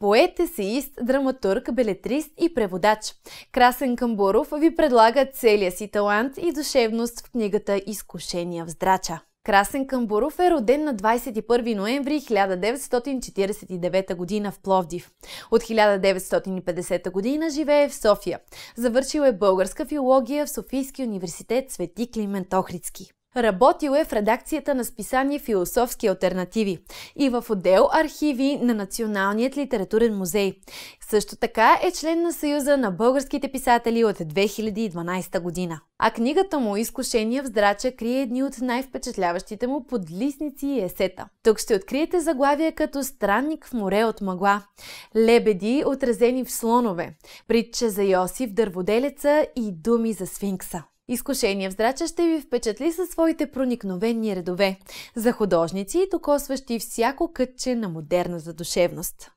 Поет, есеист, драматург, белетрист и преводач. Красен Камбуров ви предлага целия си талант и душевност в книгата «Изкушения в здрача». Красен Камбуров е роден на 21 ноември 1949 година в Пловдив. От 1950 година живее в София. Завършил е българска филология в Софийския университет Свети Климент Охрицки. Работил е в редакцията на списание Философски альтернативи и в отдел архиви на Националният литературен музей. Също така е член на Съюза на българските писатели от 2012 година. А книгата му Изкушение в здрача крие едни от най-впечатляващите му подлисници и есета. Тук ще откриете заглавия като Странник в море от мъгла, Лебеди отразени в слонове, Притча за Йосиф дърводелеца и Думи за сфинкса. Изкушение в здрача ще ви впечатли със своите проникновени редове за художници, докосващи всяко кътче на модерна задушевност.